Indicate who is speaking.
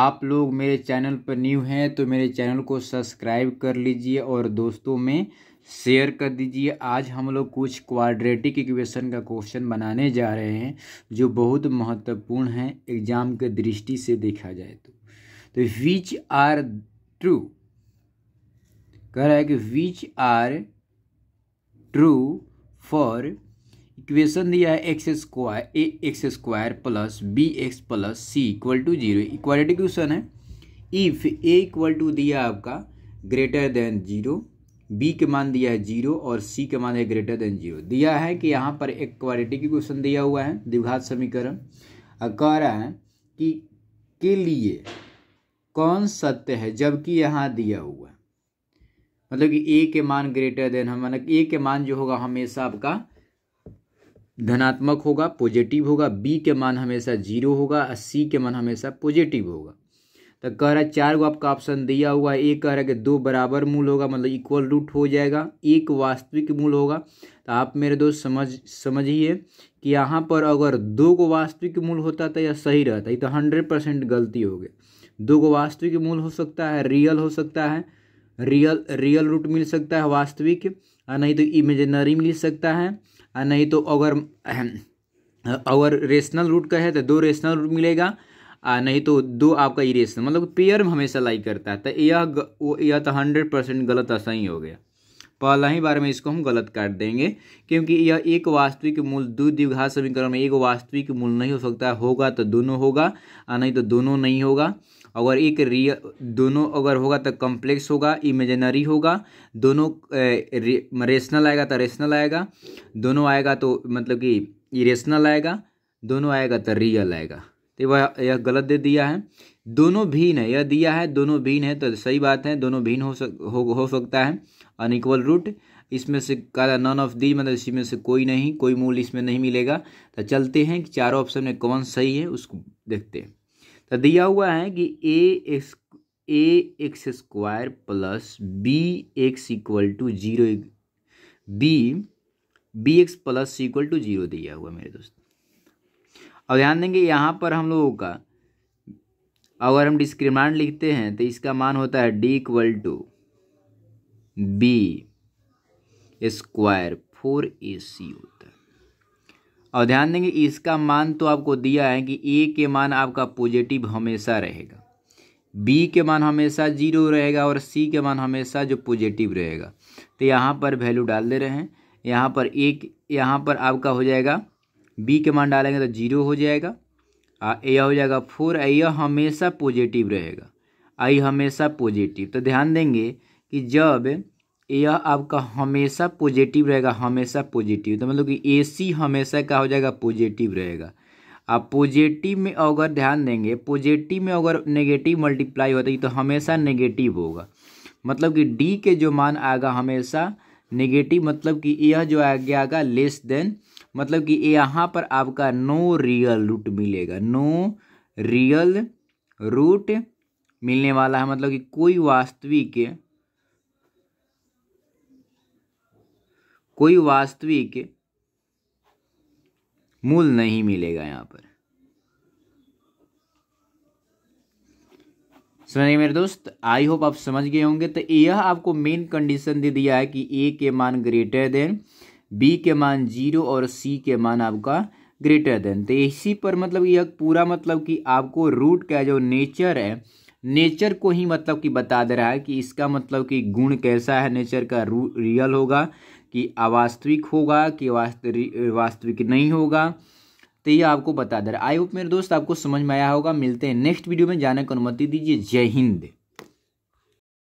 Speaker 1: आप लोग मेरे चैनल पर न्यू हैं तो मेरे चैनल को सब्सक्राइब कर लीजिए और दोस्तों में शेयर कर दीजिए आज हम लोग कुछ क्वाड्रेटिक इक्वेशन का क्वेश्चन बनाने जा रहे हैं जो बहुत महत्वपूर्ण है एग्जाम के दृष्टि से देखा जाए तो तो विच आर ट्रू कह रहा है कि which are true for equation दिया है x square a x square plus b x plus c equal to zero equality question है इफ़ ए इक्वल टू दिया आपका ग्रेटर देन जीरो बी के मान दिया है जीरो और सी के मान है ग्रेटर देन जीरो दिया है कि यहाँ पर एक क्वालिटी की क्वेश्चन दिया हुआ है द्विघात समीकरण कह रहा है कि के लिए कौन सत्य है जबकि यहाँ दिया हुआ है मतलब कि ए के मान ग्रेटर देन है मतलब ए के मान जो होगा हमेशा आपका धनात्मक होगा पॉजिटिव होगा बी के मान हमेशा जीरो होगा और सी के मान हमेशा पॉजिटिव होगा तो कह रहा है चार गो आपका ऑप्शन दिया हुआ है एक कह रहा है कि दो बराबर मूल होगा मतलब इक्वल रूट हो जाएगा एक वास्तविक मूल होगा तो आप मेरे दोस्त समझ समझिए कि यहाँ पर अगर दो गो वास्तविक मूल होता तो यह सही रहता ये तो हंड्रेड परसेंट गलती हो गई दो गो वास्तविक मूल हो सकता है रियल हो सकता है रियल रियल रूट मिल सकता है वास्तविक नहीं तो इमेजनरी मिल सकता है नहीं तो अगर अगर रेशनल रूट का है तो दो रेशनल रूट मिलेगा आ, नहीं तो दो आपका इरेशनल मतलब पेयर हमेशा लाइक करता है तो यह यह तो हंड्रेड परसेंट गलत सही हो गया पहला ही बार में इसको हम गलत काट देंगे क्योंकि यह एक वास्तविक मूल दो द्विघात समीकरण में एक वास्तविक मूल नहीं हो सकता होगा तो दोनों होगा और नहीं तो दोनों नहीं होगा अगर एक रियल दोनों अगर होगा तो कॉम्प्लेक्स होगा इमेजनरी होगा दोनों रेशनल आएगा तो रेशनल आएगा दोनों आएगा तो मतलब कि इरेशनल आएगा दोनों आएगा तो रियल आएगा तो वह यह गलत दे दिया है दोनों भीन है यह दिया है दोनों भीन है तो सही बात है दोनों भीन हो सक हो, हो सकता है अनइक्वल रूट इसमें से कहा नॉन ऑफ दी मतलब इसमें से कोई नहीं कोई मूल इसमें नहीं मिलेगा तो चलते हैं कि चारों ऑप्शन में कौन सही है उसको देखते हैं तो दिया हुआ है कि a x a x square plus b x equal to zero b b x plus equal to zero दिया हुआ मेरे दोस्त अब ध्यान देंगे यहाँ पर हम लोगों का अगर हम डिस्क्रिमिनाट लिखते हैं तो इसका मान होता है D equal to b square four a c होता है और ध्यान देंगे इसका मान तो आपको दिया है कि ए के मान आपका पॉजिटिव हमेशा रहेगा बी के मान हमेशा जीरो रहेगा और सी के मान हमेशा जो पॉजिटिव रहेगा तो यहाँ पर वैल्यू डाल दे रहे हैं यहाँ पर एक यहाँ पर आपका हो जाएगा बी के मान डालेंगे तो जीरो हो जाएगा यह हो जाएगा फोर यह हमेशा पॉजिटिव रहेगा आई हमेशा पॉजिटिव तो ध्यान देंगे कि जब यह आपका हमेशा पॉजिटिव रहेगा हमेशा पॉजिटिव तो मतलब कि ए सी हमेशा क्या हो जाएगा पॉजिटिव रहेगा आप पॉजिटिव में अगर ध्यान देंगे पॉजिटिव में अगर नेगेटिव मल्टीप्लाई होता है तो हमेशा नेगेटिव होगा मतलब कि डी के जो मान आएगा हमेशा नेगेटिव मतलब कि यह जो आ गया लेस देन मतलब कि यहाँ पर आपका नो रियल रूट मिलेगा नो रियल रूट मिलने वाला है मतलब कि कोई वास्तविक कोई वास्तविक मूल नहीं मिलेगा यहाँ पर समझिए मेरे दोस्त आई होप आप समझ गए होंगे तो यह आपको मेन कंडीशन दे दिया है कि ए के मान ग्रेटर देन बी के मान जीरो और सी के मान आपका ग्रेटर देन तो इसी पर मतलब यह पूरा मतलब कि आपको रूट का जो नेचर है नेचर को ही मतलब कि बता दे रहा है कि इसका मतलब कि गुण कैसा है नेचर का रू रियल होगा कि अवास्तविक होगा कि वास्तविक नहीं होगा तो ये आपको बता दे रहा है आई होप मेरे दोस्त आपको समझ में आया होगा मिलते हैं नेक्स्ट वीडियो में जाने की अनुमति दीजिए जय हिंद